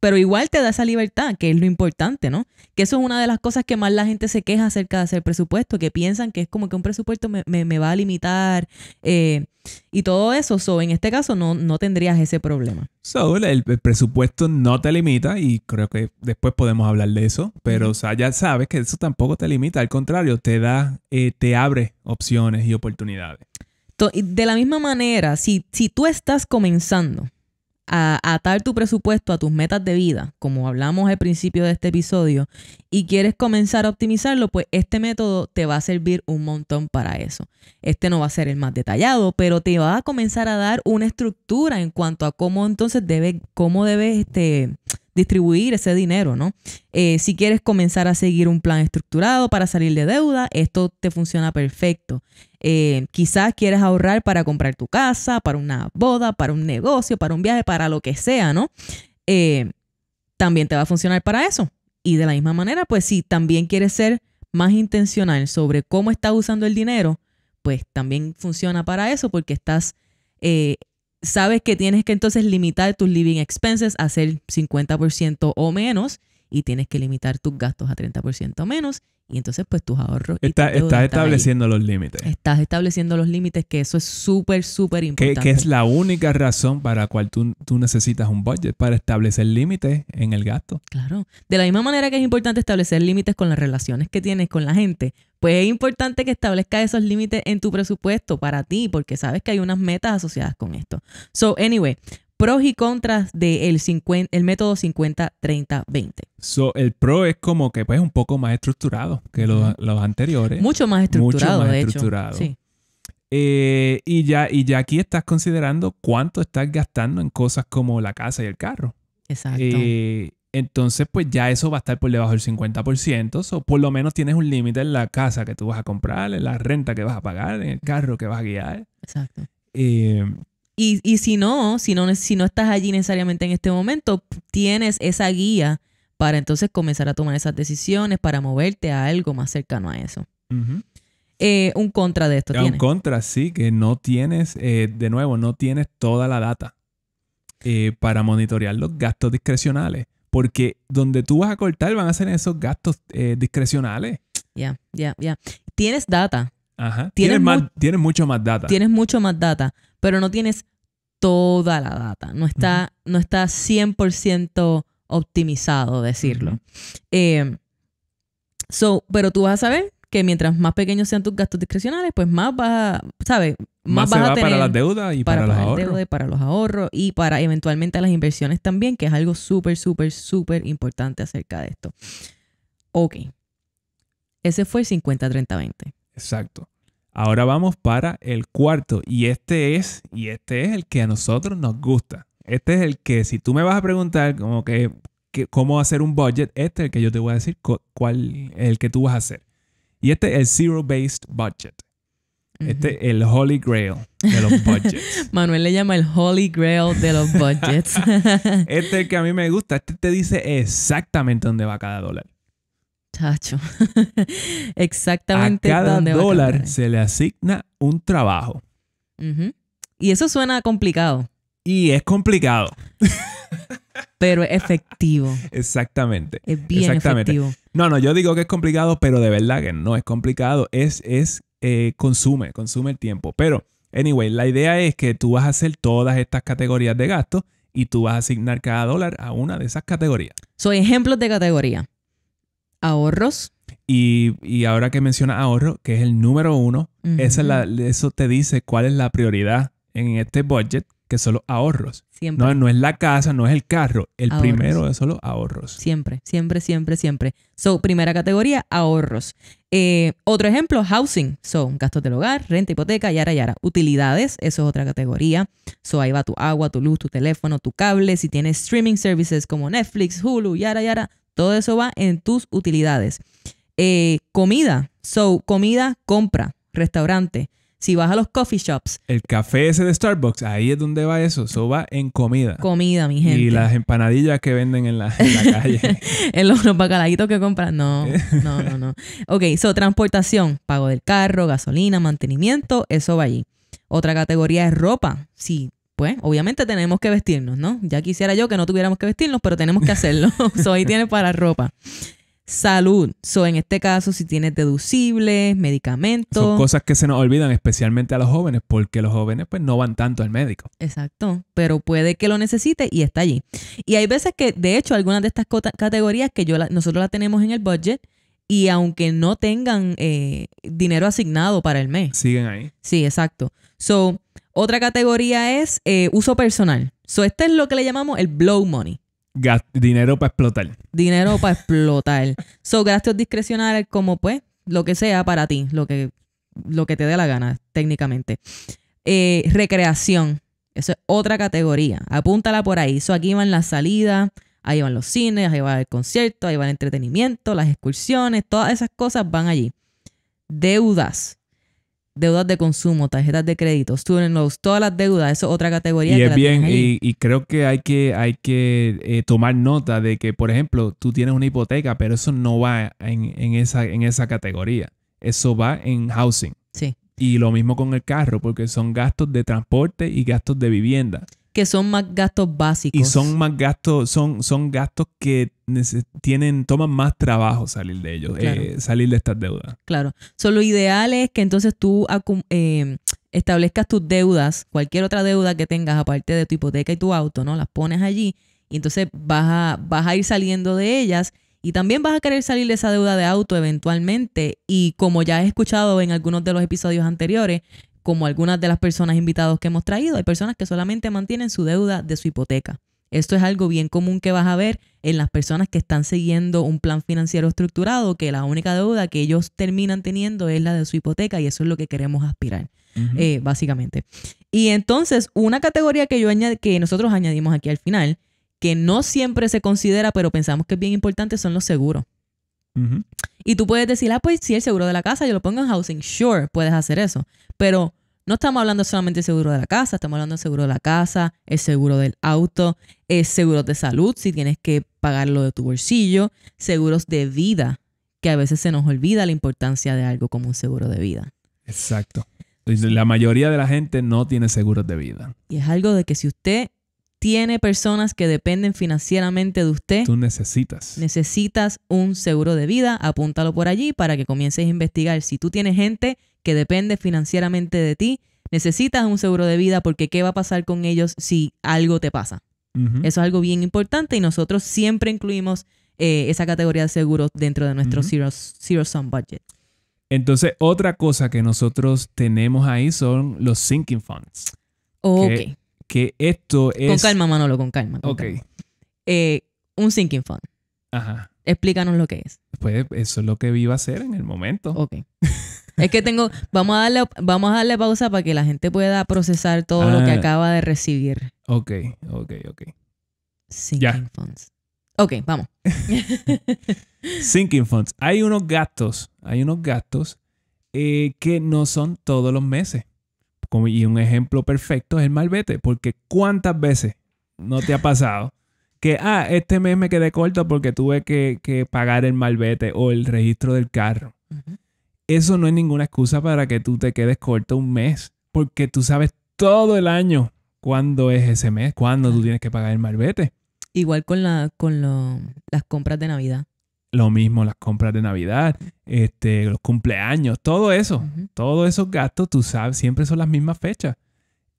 pero igual te da esa libertad, que es lo importante, ¿no? Que eso es una de las cosas que más la gente se queja acerca de hacer presupuesto, que piensan que es como que un presupuesto me, va a limitar eh, y todo eso. So, en este caso no, no tendrías ese problema. So, el, presupuesto no te limita y creo que después podemos hablar de eso, pero sea, ya sabes que eso tampoco te limita, al contrario, te da, eh, te abre opciones y oportunidades. De la misma manera, si, si tú estás comenzando, a atar tu presupuesto a tus metas de vida, como hablamos al principio de este episodio, y quieres comenzar a optimizarlo, pues este método te va a servir un montón para eso. Este no va a ser el más detallado, pero te va a comenzar a dar una estructura en cuanto a cómo entonces debes, cómo debes este, distribuir ese dinero, ¿no? Eh, si quieres comenzar a seguir un plan estructurado para salir de deuda, esto te funciona perfecto. Eh, quizás quieres ahorrar para comprar tu casa, para una boda, para un negocio, para un viaje, para lo que sea, ¿no? Eh, también te va a funcionar para eso. Y de la misma manera, pues si también quieres ser más intencional sobre cómo estás usando el dinero, pues también funciona para eso porque estás sabes que tienes que entonces limitar tus living expenses a ser 50% o menos y tienes que limitar tus gastos a 30% menos y entonces pues tus ahorros. Está, estás estableciendo los límites. Estás estableciendo los límites, que eso es súper, súper importante. Que, que, es la única razón para la cual tú, tú, necesitas un budget, para establecer límites en el gasto. Claro. De la misma manera que es importante establecer límites con las relaciones que tienes con la gente, pues es importante que establezcas esos límites en tu presupuesto para ti, porque sabes que hay unas metas asociadas con esto. So, anyway, pros y contras del de el método 50-30-20. So, el pro es como que pues un poco más estructurado que los, anteriores. Mucho más estructurado, Mucho más estructurado. Sí. Eh, y, ya, y ya aquí estás considerando cuánto estás gastando en cosas como la casa y el carro. Exacto. Eh, entonces, pues ya eso va a estar por debajo del 50%, o por lo menos tienes un límite en la casa que tú vas a comprar, en la renta que vas a pagar, en el carro que vas a guiar. Exacto. Eh, y, si no, si no, si no estás allí necesariamente en este momento, tienes esa guía para entonces comenzar a tomar esas decisiones, para moverte a algo más cercano a eso. Eh, un contra de esto. también. Un contra, sí, que no tienes, eh, de nuevo, no tienes toda la data eh, para monitorear los gastos discrecionales. Porque donde tú vas a cortar van a ser esos gastos discrecionales. Ya, ya, ya. Tienes data, Tienes, mucho más data. Tienes mucho más data, pero no tienes toda la data. No está, no 100% optimizado, decirlo. Eh, so, pero tú vas a saber que mientras más pequeños sean tus gastos discrecionales, pues más vas a, ¿sabes? Más, va para las deudas y para, los ahorros. y para los ahorros y para eventualmente las inversiones también, que es algo súper, súper, súper importante acerca de esto. Ok. Ese fue el 50-30-20. Exacto. Ahora vamos para el cuarto y este es y este es el que a nosotros nos gusta. Este es el que si tú me vas a preguntar como que, cómo hacer un budget, este es el que yo te voy a decir cuál es el que tú vas a hacer. Y este es el zero based budget. Este es el Holy Grail de los budgets. <laughs> Manuel le llama el Holy Grail de los budgets. <laughs> este es el que a mí me gusta. Este te dice exactamente dónde va cada dólar. <laughs> Exactamente. A cada dólar se le asigna un trabajo. Y eso suena complicado. Y es complicado. pero es efectivo. Exactamente. Es bien efectivo. No, no, yo digo que es complicado, pero de verdad que no es complicado. Es, es, eh, consume, consume el tiempo. Pero, anyway, la idea es que tú vas a hacer todas estas categorías de gastos y tú vas a asignar cada dólar a una de esas categorías. Son ejemplos de categoría. Ahorros. Y, ahora que menciona ahorro, que es el número uno, esa es la, eso te dice cuál es la prioridad en este budget, que son los ahorros. No, no es la casa, no es el carro. El primero es solo ahorros. Siempre, siempre, siempre, siempre. So, primera categoría, ahorros. Eh, otro ejemplo, housing. Son gastos del hogar, renta, hipoteca, yara, yara. Utilidades, eso es otra categoría. So, ahí va tu agua, tu luz, tu teléfono, tu cable. Si tienes streaming services como Netflix, Hulu, yara, yara. Todo eso va en tus utilidades. Eh, comida. So, comida, compra, restaurante. Si vas a los coffee shops. El café ese de Starbucks, ahí es donde va eso. Eso va en comida. Comida, mi gente. Y las empanadillas que venden en la, <laughs> calle. en los, los, que compran. No, no, no, no. <laughs> Ok, so transportación, pago del carro, gasolina, mantenimiento, eso va allí. Otra categoría es ropa. sí pues obviamente tenemos que vestirnos, ¿no? Ya quisiera yo que no tuviéramos que vestirnos, pero tenemos que hacerlo. Eso <laughs> <laughs> ahí tiene para ropa. Salud. So, en este caso, si tienes deducibles, medicamentos. Son cosas que se nos olvidan, especialmente a los jóvenes, porque los jóvenes pues no van tanto al médico. Exacto. Pero puede que lo necesite y está allí. Y hay veces que, de hecho, algunas de estas categorías que yo nosotros las tenemos en el budget, y aunque no tengan eh, dinero asignado para el mes. Siguen ahí. Sí, exacto. So, otra categoría es eh, uso personal. So, este es lo que le llamamos el blow money. dinero para explotar. Dinero para explotar. So, gastos discrecionales como pues lo que sea para ti, lo que, lo que te dé la gana técnicamente. Eh, recreación. Eso es otra categoría. Apúntala por ahí. So, aquí van las salidas, ahí van los cines, ahí va el concierto, ahí va el entretenimiento, las excursiones, todas esas cosas van allí. Deudas deudas de consumo, tarjetas de crédito, student loans, todas las deudas, eso es otra categoría. Y es bien, y, creo que hay que, hay que eh, tomar nota de que, por ejemplo, tú tienes una hipoteca, pero eso no va en, en, esa, en esa categoría. Eso va en housing. Sí. Y lo mismo con el carro, porque son gastos de transporte y gastos de vivienda. Que son más gastos básicos. Y son más gastos, son, son gastos que tienen, toman más trabajo salir de ellos, eh, salir de estas deudas. Claro. lo ideal es que entonces tú eh, establezcas tus deudas, cualquier otra deuda que tengas aparte de tu hipoteca y tu auto, ¿no? Las pones allí y entonces vas a, vas a ir saliendo de ellas y también vas a querer salir de esa deuda de auto eventualmente y como ya he escuchado en algunos de los episodios anteriores, como algunas de las personas invitadas que hemos traído, hay personas que solamente mantienen su deuda de su hipoteca. Esto es algo bien común que vas a ver en las personas que están siguiendo un plan financiero estructurado, que la única deuda que ellos terminan teniendo es la de su hipoteca y eso es lo que queremos aspirar, eh, básicamente. Y entonces, una categoría que, yo que nosotros añadimos aquí al final, que no siempre se considera, pero pensamos que es bien importante, son los seguros. Y tú puedes decir, ah, pues si el seguro de la casa, yo lo pongo en housing. Sure, puedes hacer eso. Pero no estamos hablando solamente de seguro de la casa, estamos hablando del seguro de la casa, el seguro del auto, el seguro de salud, si tienes que pagarlo de tu bolsillo, seguros de vida, que a veces se nos olvida la importancia de algo como un seguro de vida. Exacto. La mayoría de la gente no tiene seguros de vida. Y es algo de que si usted tiene personas que dependen financieramente de usted. Tú necesitas. Necesitas un seguro de vida. Apúntalo por allí para que comiences a investigar. Si tú tienes gente que depende financieramente de ti, necesitas un seguro de vida porque ¿qué va a pasar con ellos si algo te pasa? Eso es algo bien importante y nosotros siempre incluimos eh, esa categoría de seguros dentro de nuestro zero, Sum Budget. Entonces, otra cosa que nosotros tenemos ahí son los sinking funds. Oh, ok. Que, esto Con calma, Manolo, con calma. ok. Eh, un sinking fund Explícanos lo que es. Pues eso es lo que iba a hacer en el momento. Ok. <laughs> es que tengo, vamos a darle, vamos a darle pausa para que la gente pueda procesar todo lo que ah. acaba de recibir. Ok, ok, ok. Sinking funds. Ok, vamos. <laughs> Sinking funds. Hay unos gastos, hay unos gastos eh, que no son todos los meses. Como, y un ejemplo perfecto es el malvete, porque ¿cuántas veces no te ha pasado que, ah, este mes me quedé corto porque tuve que, pagar el malvete o el registro del carro. Eso no es ninguna excusa para que tú te quedes corto un mes, porque tú sabes todo el año cuándo es ese mes, cuándo tú tienes que pagar el malvete. Igual con, la, con las compras de Navidad. Lo mismo, las compras de Navidad, este, los cumpleaños, todo eso, todos esos gastos, tú sabes, siempre son las mismas fechas.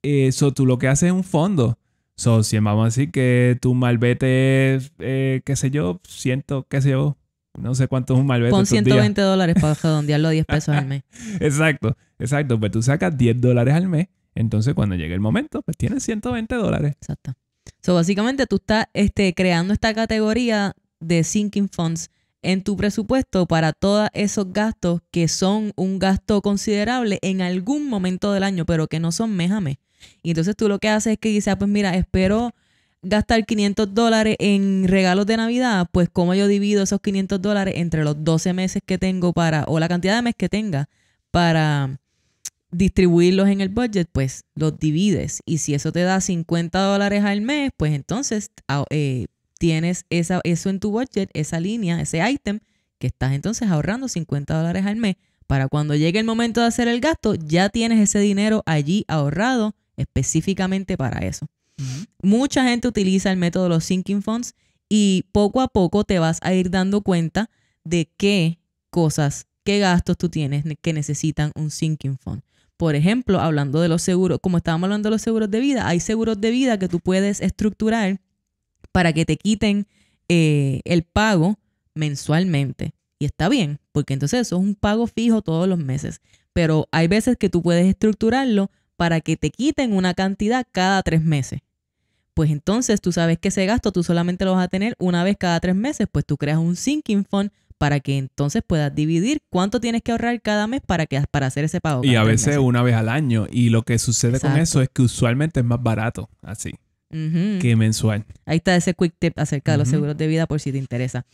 Eso, tú lo que haces es un fondo So, si vamos a decir que tu malvete es, eh, qué sé yo, ciento, qué sé yo, no sé cuánto es un malvete. con 120 dólares para <laughs> redondearlo a 10 pesos al mes. exacto, exacto. Pues tú sacas 10 dólares al mes, entonces cuando llegue el momento, pues tienes 120 dólares. Exacto. So, básicamente tú estás este, creando esta categoría de sinking funds en tu presupuesto para todos esos gastos que son un gasto considerable en algún momento del año, pero que no son mes a mes. Y entonces tú lo que haces es que dices, ah, pues mira, espero gastar 500 dólares en regalos de Navidad, pues como yo divido esos 500 dólares entre los 12 meses que tengo para, o la cantidad de mes que tenga para distribuirlos en el budget, pues los divides. Y si eso te da 50 dólares al mes, pues entonces ah, eh, tienes esa, eso en tu budget, esa línea, ese item, que estás entonces ahorrando 50 dólares al mes para cuando llegue el momento de hacer el gasto, ya tienes ese dinero allí ahorrado específicamente para eso. Mucha gente utiliza el método de los sinking funds y poco a poco te vas a ir dando cuenta de qué cosas, qué gastos tú tienes que necesitan un sinking fund. Por ejemplo, hablando de los seguros, como estábamos hablando de los seguros de vida, hay seguros de vida que tú puedes estructurar para que te quiten eh, el pago mensualmente. Y está bien, porque entonces eso es un pago fijo todos los meses. Pero hay veces que tú puedes estructurarlo para que te quiten una cantidad cada tres meses. Pues entonces tú sabes que ese gasto tú solamente lo vas a tener una vez cada tres meses, pues tú creas un sinking fund para que entonces puedas dividir cuánto tienes que ahorrar cada mes para, que, para hacer ese pago. Y a veces una vez al año. Y lo que sucede con eso es que usualmente es más barato, así que mensual. Ahí está ese quick tip acerca de los seguros de vida por si te interesa.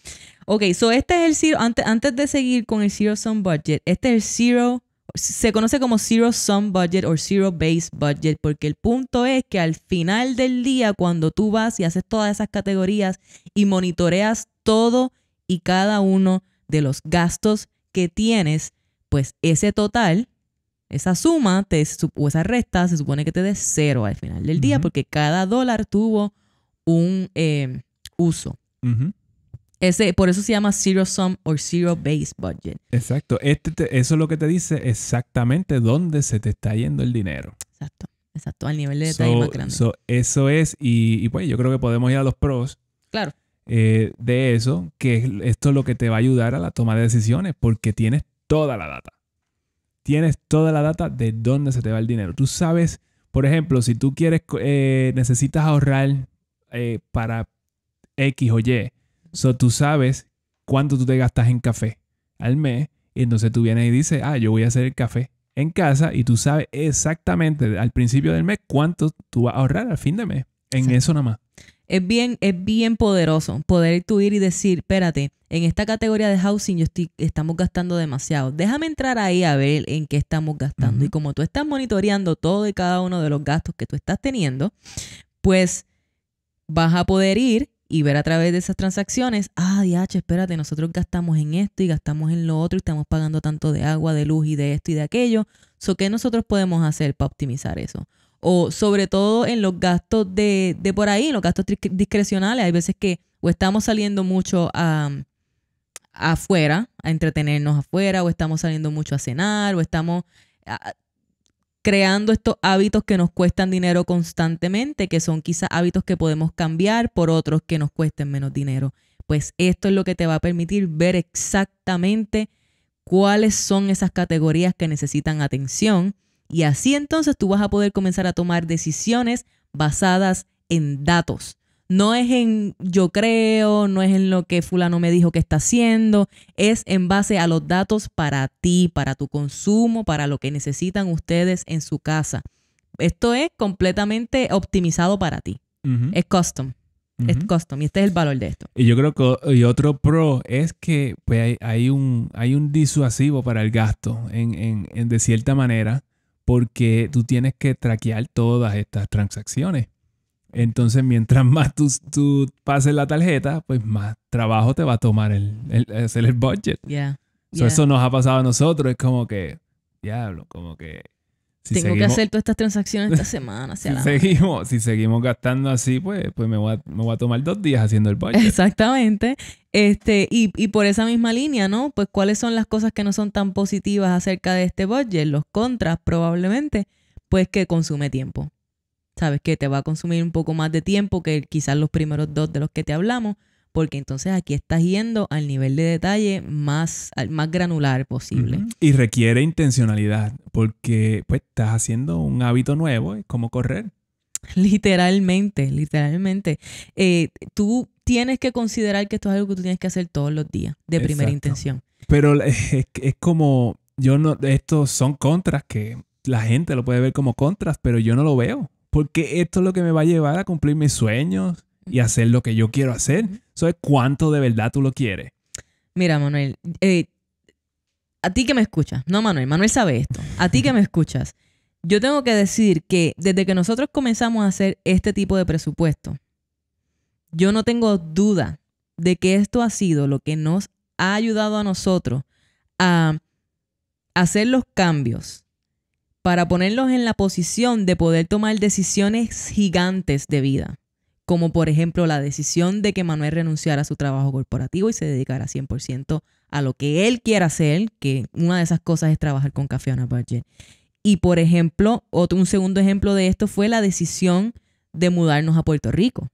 Ok, so este es el antes, antes de seguir con el Zero Sum Budget, este es el Zero, se conoce como Zero Sum Budget o Zero Base Budget, porque el punto es que al final del día, cuando tú vas y haces todas esas categorías y monitoreas todo y cada uno de los gastos que tienes, pues ese total esa suma te, o esa resta se supone que te dé cero al final del día porque cada dólar tuvo un em, uso. Ese, por eso se llama zero sum or zero base budget. Exacto. Este eso es lo que te dice exactamente dónde se te está yendo el dinero. Exacto. Exacto. Al nivel de detalle más grande. eso es. Y, pues yo creo que podemos ir a los pros. Claro. Eh, de eso, que esto es lo que te va a ayudar a la toma de decisiones porque tienes toda la data tienes toda la data de dónde se te va el dinero. Tú sabes, por ejemplo, si tú quieres, eh, necesitas ahorrar eh, para X o Y. So, tú sabes cuánto tú te gastas en café al mes. Y entonces tú vienes y dices, ah, yo voy a hacer el café en casa y tú sabes exactamente al principio del mes cuánto tú vas a ahorrar al fin de mes. En eso nada más. Es bien, es bien poderoso poder tú ir y decir, espérate, en esta categoría de housing yo estoy, estamos gastando demasiado. Déjame entrar ahí a ver en qué estamos gastando. Y como tú estás monitoreando todo y cada uno de los gastos que tú estás teniendo, pues vas a poder ir y ver a través de esas transacciones, ah, Diache, espérate, nosotros gastamos en esto y gastamos en lo otro y estamos pagando tanto de agua, de luz y de esto y de aquello. So, ¿Qué nosotros podemos hacer para optimizar eso? o sobre todo en los gastos de, de por ahí, los gastos discrecionales. Hay veces que o estamos saliendo mucho a, afuera, a entretenernos afuera, o estamos saliendo mucho a cenar, o estamos creando estos hábitos que nos cuestan dinero constantemente, que son quizás hábitos que podemos cambiar por otros que nos cuesten menos dinero. Pues esto es lo que te va a permitir ver exactamente cuáles son esas categorías que necesitan atención y así entonces tú vas a poder comenzar a tomar decisiones basadas en datos. No es en yo creo, no es en lo que fulano me dijo que está haciendo, es en base a los datos para ti, para tu consumo, para lo que necesitan ustedes en su casa. Esto es completamente optimizado para ti. Es custom. Es custom y este es el valor de esto. Y yo creo que otro pro es que pues, hay, un, hay un disuasivo para el gasto en, en de cierta manera porque tú tienes que traquear todas estas transacciones. Entonces, mientras más tú, pases la tarjeta, pues más trabajo te va a tomar el, el hacer el budget. Eso nos ha pasado a nosotros. Es como que, diablo, como que tengo que hacer todas estas transacciones esta semana. <laughs> Si, seguimos, si seguimos gastando así, pues, pues me, voy a, me voy a tomar dos días haciendo el budget. Exactamente. Este, y, y por esa misma línea, ¿no? Pues cuáles son las cosas que no son tan positivas acerca de este budget, los contras probablemente, pues que consume tiempo. ¿Sabes? Que te va a consumir un poco más de tiempo que quizás los primeros dos de los que te hablamos porque entonces aquí estás yendo al nivel de detalle más, más granular posible. Y requiere intencionalidad, porque pues estás haciendo un hábito nuevo, es como correr. Literalmente, literalmente. Eh, tú tienes que considerar que esto es algo que tú tienes que hacer todos los días, de primera intención. Pero <laughs> es, como, yo no, estos son contras que la gente lo puede ver como contras, pero yo no lo veo. Porque esto es lo que me va a llevar a cumplir mis sueños y hacer lo que yo quiero hacer. Eso es cuánto de verdad tú lo quieres. Mira, Manuel, eh, a ti que me escuchas, no Manuel, Manuel sabe esto, a ti que me <laughs> escuchas, yo tengo que decir que desde que nosotros comenzamos a hacer este tipo de presupuesto, yo no tengo duda de que esto ha sido lo que nos ha ayudado a nosotros a hacer los cambios para ponerlos en la posición de poder tomar decisiones gigantes de vida como por ejemplo la decisión de que Manuel renunciara a su trabajo corporativo y se dedicara 100% a lo que él quiera hacer, que una de esas cosas es trabajar con a Budget. Y por ejemplo, otro, un segundo ejemplo de esto fue la decisión de mudarnos a Puerto Rico.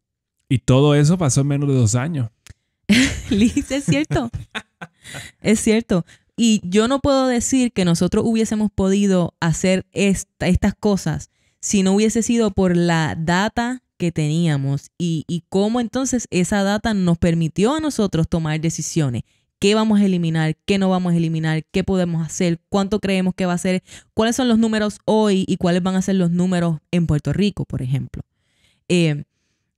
Y todo eso pasó en menos de dos años. <laughs> Liz, es cierto. es cierto. Y yo no puedo decir que nosotros hubiésemos podido hacer estas cosas si no hubiese sido por la data que teníamos y, cómo entonces esa data nos permitió a nosotros tomar decisiones qué vamos a eliminar, qué no vamos a eliminar, qué podemos hacer, cuánto creemos que va a ser, cuáles son los números hoy y cuáles van a ser los números en Puerto Rico, por ejemplo. Eh,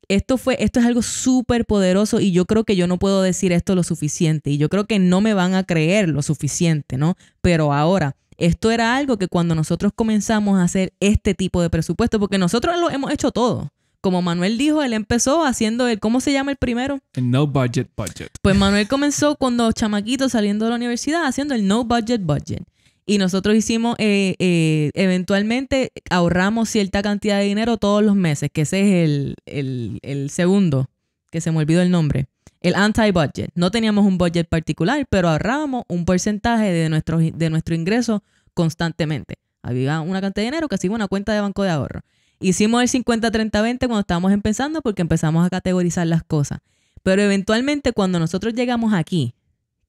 esto, fue, esto es algo súper poderoso y yo creo que yo no puedo decir esto lo suficiente y yo creo que no me van a creer lo suficiente, ¿no? Pero ahora, esto era algo que cuando nosotros comenzamos a hacer este tipo de presupuesto, porque nosotros lo hemos hecho todo, como Manuel dijo, él empezó haciendo el, ¿cómo se llama el primero? El No Budget Budget. Pues Manuel comenzó cuando chamaquito saliendo de la universidad haciendo el No Budget Budget. Y nosotros hicimos, eh, eh, eventualmente ahorramos cierta cantidad de dinero todos los meses, que ese es el, segundo, que se me olvidó el nombre. El anti-budget. No teníamos un budget particular, pero ahorrábamos un porcentaje de nuestro, de nuestro ingreso constantemente. Había una cantidad de dinero que hacía una cuenta de banco de ahorro. Hicimos el 50-30-20 cuando estábamos empezando porque empezamos a categorizar las cosas. Pero eventualmente cuando nosotros llegamos aquí,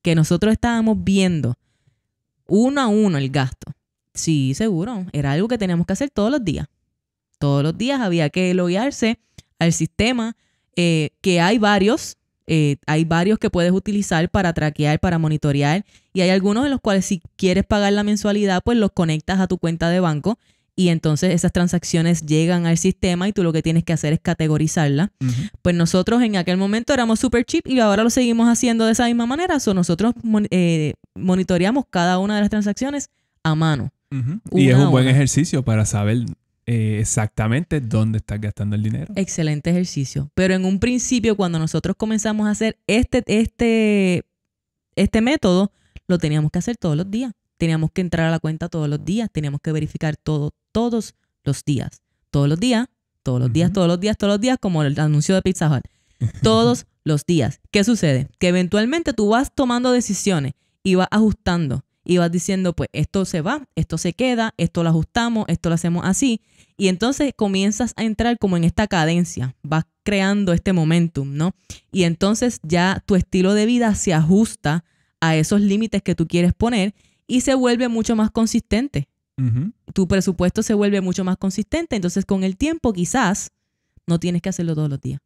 que nosotros estábamos viendo uno a uno el gasto, sí, seguro, era algo que teníamos que hacer todos los días. Todos los días había que loguearse al sistema, eh, que hay varios, eh, hay varios que puedes utilizar para traquear, para monitorear, y hay algunos de los cuales si quieres pagar la mensualidad, pues los conectas a tu cuenta de banco y entonces esas transacciones llegan al sistema y tú lo que tienes que hacer es categorizarla. Pues nosotros en aquel momento éramos super cheap y ahora lo seguimos haciendo de esa misma manera. So nosotros eh, monitoreamos cada una de las transacciones a mano. Y es un buen ejercicio para saber eh, exactamente dónde estás gastando el dinero. Excelente ejercicio. Pero en un principio, cuando nosotros comenzamos a hacer este, este, este método, lo teníamos que hacer todos los días. Teníamos que entrar a la cuenta todos los días, teníamos que verificar todo, todos los días. Todos los días, todos los días, todos los días, todos los días, como el anuncio de Pizza Hut. <laughs> Todos los días. ¿Qué sucede? Que eventualmente tú vas tomando decisiones y vas ajustando y vas diciendo, pues esto se va, esto se queda, esto lo ajustamos, esto lo hacemos así. Y entonces comienzas a entrar como en esta cadencia, vas creando este momentum, ¿no? Y entonces ya tu estilo de vida se ajusta a esos límites que tú quieres poner y se vuelve mucho más consistente. Tu presupuesto se vuelve mucho más consistente, entonces con el tiempo quizás no tienes que hacerlo todos los días.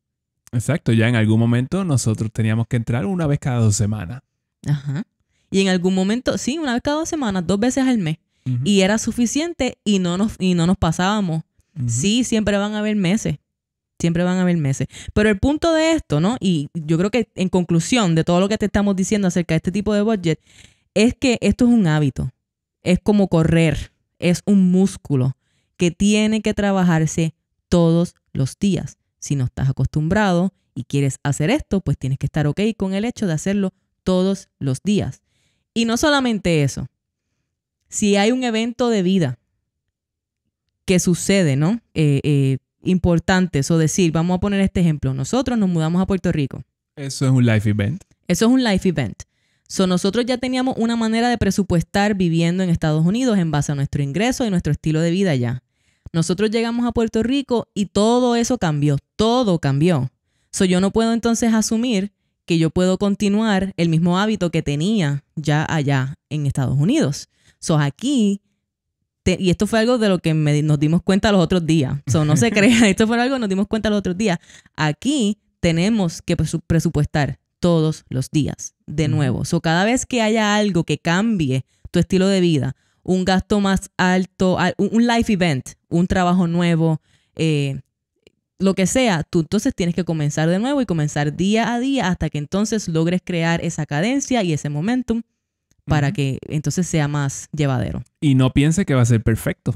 Exacto, ya en algún momento nosotros teníamos que entrar una vez cada dos semanas. Ajá. Y en algún momento, sí, una vez cada dos semanas, dos veces al mes. Y era suficiente y no nos, y no nos pasábamos. Sí, siempre van a haber meses. Siempre van a haber meses. Pero el punto de esto, ¿no? Y yo creo que en conclusión de todo lo que te estamos diciendo acerca de este tipo de budget, es que esto es un hábito, es como correr, es un músculo que tiene que trabajarse todos los días. Si no estás acostumbrado y quieres hacer esto, pues tienes que estar ok con el hecho de hacerlo todos los días. Y no solamente eso, si hay un evento de vida que sucede, ¿no? Eh, eh, importante, eso decir, vamos a poner este ejemplo, nosotros nos mudamos a Puerto Rico. Eso es un life event. Eso es un life event. So, nosotros ya teníamos una manera de presupuestar viviendo en Estados Unidos en base a nuestro ingreso y nuestro estilo de vida ya. Nosotros llegamos a Puerto Rico y todo eso cambió, todo cambió. So, yo no puedo entonces asumir que yo puedo continuar el mismo hábito que tenía ya allá en Estados Unidos. So, aquí, y esto fue algo de lo que nos dimos cuenta los otros días. So, no se <laughs> crea, esto fue algo que nos dimos cuenta los otros días. Aquí tenemos que presupuestar todos los días, de nuevo. O so, cada vez que haya algo que cambie tu estilo de vida, un gasto más alto, un life event, un trabajo nuevo, eh, lo que sea, tú entonces tienes que comenzar de nuevo y comenzar día a día hasta que entonces logres crear esa cadencia y ese momentum para que entonces sea más llevadero. Y no piense que va a ser perfecto.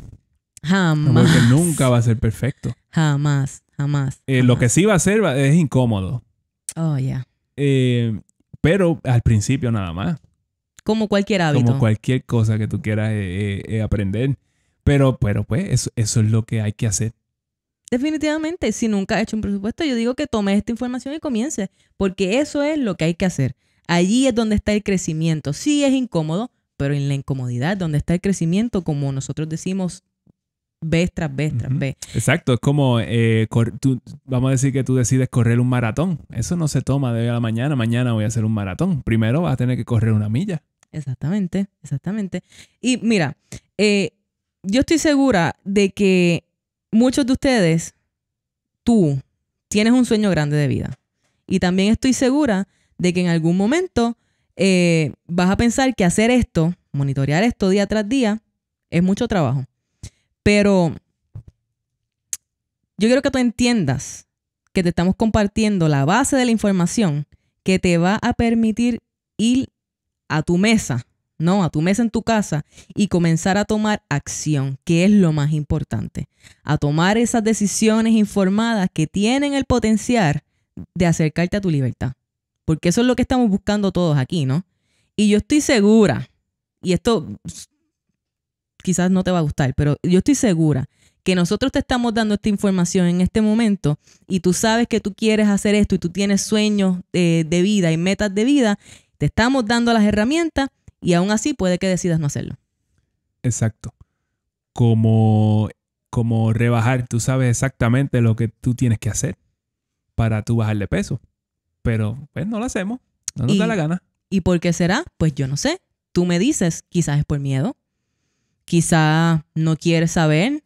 Jamás. Porque nunca va a ser perfecto. Jamás, jamás. Eh, lo que sí va a ser es incómodo. Oh, ya. Yeah. Eh, pero al principio nada más. Como cualquier hábito. Como cualquier cosa que tú quieras eh, eh, aprender. Pero, pero pues, eso, eso es lo que hay que hacer. Definitivamente, si nunca has hecho un presupuesto, yo digo que tomes esta información y comience porque eso es lo que hay que hacer. Allí es donde está el crecimiento. Sí es incómodo, pero en la incomodidad, donde está el crecimiento, como nosotros decimos vez tras vez tras vez. Exacto, es como, eh, vamos a decir que tú decides correr un maratón. Eso no se toma de hoy a la mañana, mañana voy a hacer un maratón. Primero vas a tener que correr una milla. Exactamente, exactamente. Y mira, eh, yo estoy segura de que muchos de ustedes, tú, tienes un sueño grande de vida. Y también estoy segura de que en algún momento eh, vas a pensar que hacer esto, monitorear esto día tras día, es mucho trabajo. Pero yo quiero que tú entiendas que te estamos compartiendo la base de la información que te va a permitir ir a tu mesa, no, a tu mesa en tu casa y comenzar a tomar acción, que es lo más importante. A tomar esas decisiones informadas que tienen el potencial de acercarte a tu libertad. Porque eso es lo que estamos buscando todos aquí, ¿no? Y yo estoy segura, y esto quizás no te va a gustar, pero yo estoy segura que nosotros te estamos dando esta información en este momento y tú sabes que tú quieres hacer esto y tú tienes sueños eh, de, vida y metas de vida, te estamos dando las herramientas y aún así puede que decidas no hacerlo. Exacto. Como, como rebajar, tú sabes exactamente lo que tú tienes que hacer para tú bajar de peso, pero pues no lo hacemos, no nos da la gana. ¿Y por qué será? Pues yo no sé. Tú me dices, quizás es por miedo, quizá no quieres saber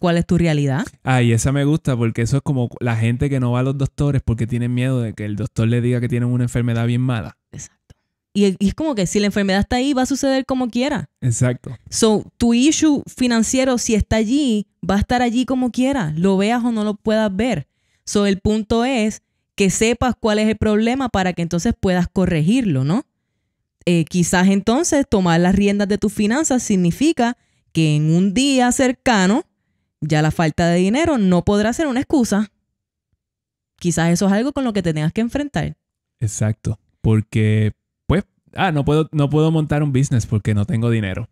cuál es tu realidad. Ah, y esa me gusta porque eso es como la gente que no va a los doctores porque tienen miedo de que el doctor le diga que tienen una enfermedad bien mala. Exacto. Y, es como que si la enfermedad está ahí, va a suceder como quiera. Exacto. So, tu issue financiero, si está allí, va a estar allí como quiera, lo veas o no lo puedas ver. So, el punto es que sepas cuál es el problema para que entonces puedas corregirlo, ¿no? Eh, quizás entonces tomar las riendas de tus finanzas significa que en un día cercano ya la falta de dinero no podrá ser una excusa. Quizás eso es algo con lo que te tengas que enfrentar. Exacto, porque pues, ah, no puedo, no puedo montar un business porque no tengo dinero.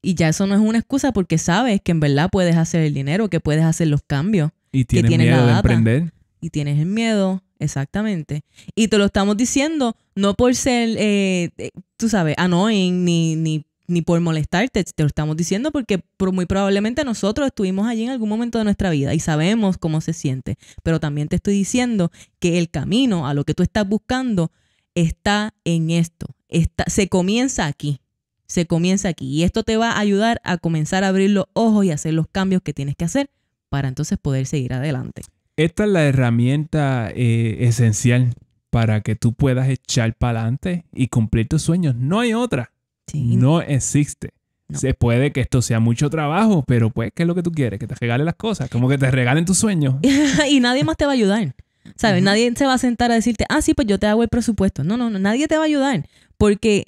Y ya eso no es una excusa porque sabes que en verdad puedes hacer el dinero, que puedes hacer los cambios. Y tienes, que miedo de emprender. Y tienes el miedo, exactamente. Y te lo estamos diciendo no por ser, eh, eh, tú sabes, annoying ni, ni ni por molestarte, te lo estamos diciendo porque muy probablemente nosotros estuvimos allí en algún momento de nuestra vida y sabemos cómo se siente, pero también te estoy diciendo que el camino a lo que tú estás buscando está en esto, está, se comienza aquí, se comienza aquí y esto te va a ayudar a comenzar a abrir los ojos y hacer los cambios que tienes que hacer para entonces poder seguir adelante. Esta es la herramienta eh, esencial para que tú puedas echar para adelante y cumplir tus sueños. No hay otra. No existe. Se puede que esto sea mucho trabajo, pero pues, ¿qué es lo que tú quieres? Que te regalen las cosas, como que te regalen tus sueños. <laughs> y nadie más te va a ayudar. ¿Sabes? Nadie se va a sentar a decirte, ah, sí, pues yo te hago el presupuesto. No, no, nadie te va a ayudar. Porque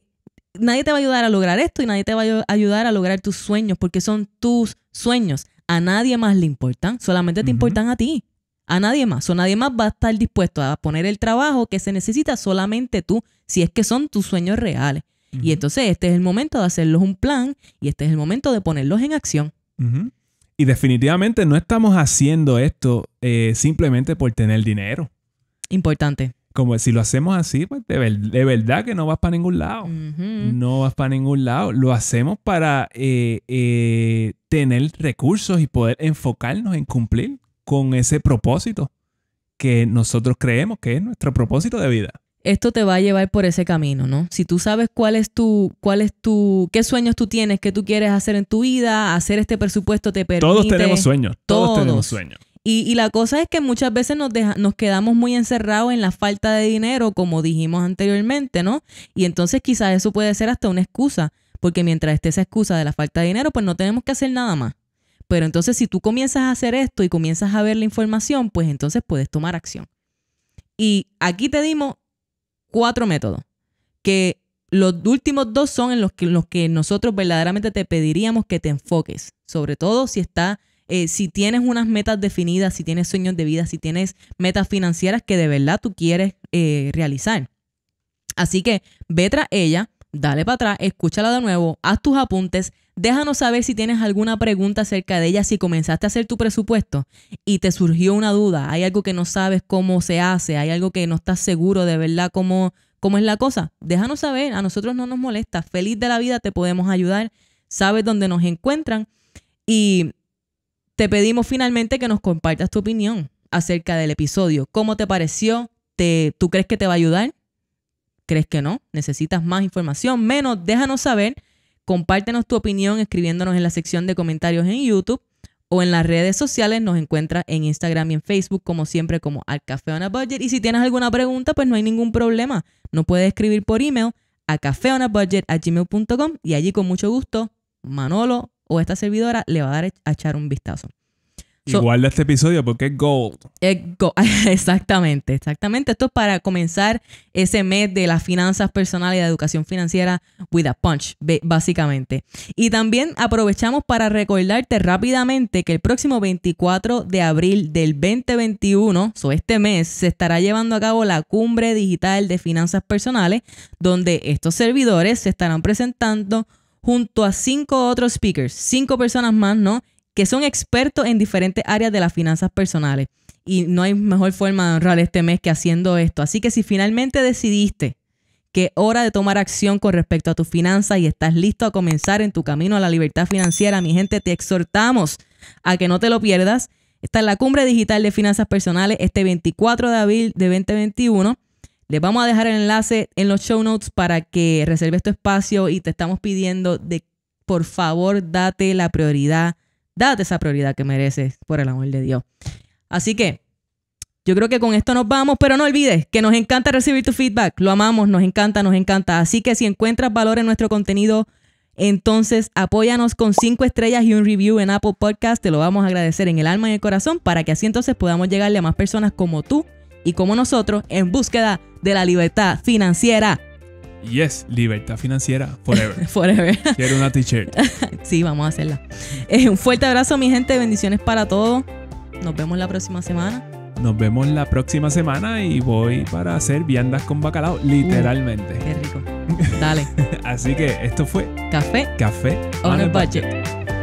nadie te va a ayudar a lograr esto y nadie te va a ayudar a lograr tus sueños, porque son tus sueños. A nadie más le importan, solamente te importan a ti. A nadie más. O nadie más va a estar dispuesto a poner el trabajo que se necesita, solamente tú, si es que son tus sueños reales. Y entonces este es el momento de hacerlos un plan y este es el momento de ponerlos en acción. Y definitivamente no estamos haciendo esto eh, simplemente por tener dinero. Importante. Como si lo hacemos así, pues de, verdad que no vas para ningún lado. No vas para ningún lado. Lo hacemos para eh, eh, tener recursos y poder enfocarnos en cumplir con ese propósito que nosotros creemos que es nuestro propósito de vida esto te va a llevar por ese camino, ¿no? Si tú sabes cuál es tu, cuál es tu, qué sueños tú tienes, qué tú quieres hacer en tu vida, hacer este presupuesto te permite. Todos tenemos sueños, todos, tenemos sueños. Y, la cosa es que muchas veces nos, nos quedamos muy encerrados en la falta de dinero, como dijimos anteriormente, ¿no? Y entonces quizás eso puede ser hasta una excusa, porque mientras esté esa excusa de la falta de dinero, pues no tenemos que hacer nada más. Pero entonces si tú comienzas a hacer esto y comienzas a ver la información, pues entonces puedes tomar acción. Y aquí te dimos cuatro métodos, que los últimos dos son en los que, los que nosotros verdaderamente te pediríamos que te enfoques, sobre todo si está... Eh, si tienes unas metas definidas, si tienes sueños de vida, si tienes metas financieras que de verdad tú quieres eh, realizar. Así que ve tras ella, dale para atrás, escúchala de nuevo, haz tus apuntes, déjanos saber si tienes alguna pregunta acerca de ella, si comenzaste a hacer tu presupuesto y te surgió una duda, hay algo que no sabes cómo se hace, hay algo que no estás seguro de verdad cómo, cómo es la cosa, déjanos saber, a nosotros no nos molesta, feliz de la vida, te podemos ayudar, sabes dónde nos encuentran y te pedimos finalmente que nos compartas tu opinión acerca del episodio, cómo te pareció, ¿Te, ¿tú crees que te va a ayudar? ¿Crees que no? ¿Necesitas más información? Menos, déjanos saber. Compártenos tu opinión escribiéndonos en la sección de comentarios en YouTube o en las redes sociales. Nos encuentras en Instagram y en Facebook, como siempre, como Al Café Budget. Y si tienes alguna pregunta, pues no hay ningún problema. no puedes escribir por email a gmail.com y allí con mucho gusto Manolo o esta servidora le va a dar a echar un vistazo. Igual de este episodio porque es gold. <laughs> exactamente, exactamente. Esto es para comenzar ese mes de las finanzas personales y la educación financiera with a punch, básicamente. Y también aprovechamos para recordarte rápidamente que el próximo 24 de abril del 2021, o este mes, se estará llevando a cabo la cumbre digital de finanzas personales, donde estos servidores se estarán presentando junto a cinco otros speakers, cinco personas más, ¿no? que son expertos en diferentes áreas de las finanzas personales. Y no hay mejor forma de honrar este mes que haciendo esto. Así que si finalmente decidiste que es hora de tomar acción con respecto a tus finanzas y estás listo a comenzar en tu camino a la libertad financiera, mi gente, te exhortamos a que no te lo pierdas. Está en la cumbre digital de finanzas personales este 24 de abril de 2021. Les vamos a dejar el enlace en los show notes para que reserves tu espacio y te estamos pidiendo de por favor date la prioridad Date esa prioridad que mereces, por el amor de Dios. Así que yo creo que con esto nos vamos, pero no olvides que nos encanta recibir tu feedback. Lo amamos, nos encanta, nos encanta. Así que si encuentras valor en nuestro contenido, entonces apóyanos con cinco estrellas y un review en Apple Podcast. Te lo vamos a agradecer en el alma y el corazón para que así entonces podamos llegarle a más personas como tú y como nosotros en búsqueda de la libertad financiera. Yes, libertad financiera forever. <laughs> forever. Quiero una t-shirt. <laughs> sí, vamos a hacerla. Eh, un fuerte abrazo, mi gente. Bendiciones para todos. Nos vemos la próxima semana. Nos vemos la próxima semana y voy para hacer viandas con bacalao, literalmente. Uh, qué rico. Dale. <laughs> Así que esto fue Café. Café on, budget.